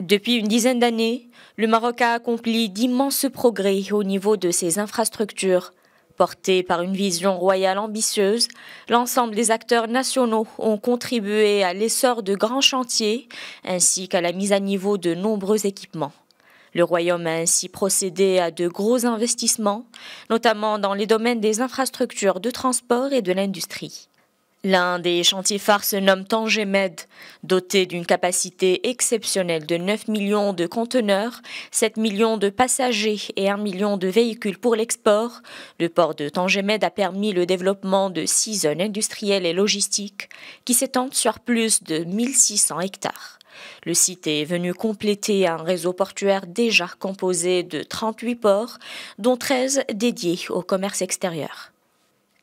Depuis une dizaine d'années, le Maroc a accompli d'immenses progrès au niveau de ses infrastructures. Portés par une vision royale ambitieuse, l'ensemble des acteurs nationaux ont contribué à l'essor de grands chantiers ainsi qu'à la mise à niveau de nombreux équipements. Le royaume a ainsi procédé à de gros investissements, notamment dans les domaines des infrastructures de transport et de l'industrie. L'un des chantiers phares se nomme Tangemed. Doté d'une capacité exceptionnelle de 9 millions de conteneurs, 7 millions de passagers et 1 million de véhicules pour l'export, le port de Tangemed a permis le développement de 6 zones industrielles et logistiques qui s'étendent sur plus de 1600 hectares. Le site est venu compléter un réseau portuaire déjà composé de 38 ports, dont 13 dédiés au commerce extérieur.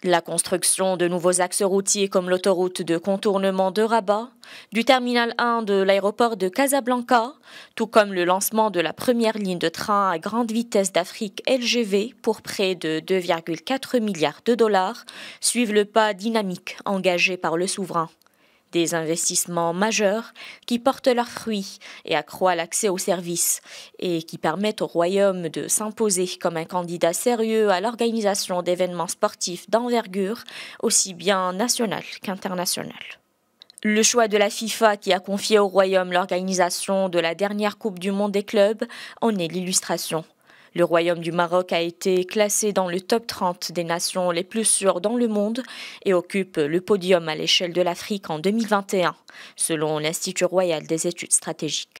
La construction de nouveaux axes routiers comme l'autoroute de contournement de Rabat, du terminal 1 de l'aéroport de Casablanca, tout comme le lancement de la première ligne de train à grande vitesse d'Afrique LGV pour près de 2,4 milliards de dollars, suivent le pas dynamique engagé par le souverain des investissements majeurs qui portent leurs fruits et accroissent l'accès aux services et qui permettent au Royaume de s'imposer comme un candidat sérieux à l'organisation d'événements sportifs d'envergure, aussi bien national qu'international. Le choix de la FIFA qui a confié au Royaume l'organisation de la dernière Coupe du Monde des clubs en est l'illustration. Le Royaume du Maroc a été classé dans le top 30 des nations les plus sûres dans le monde et occupe le podium à l'échelle de l'Afrique en 2021, selon l'Institut royal des études stratégiques.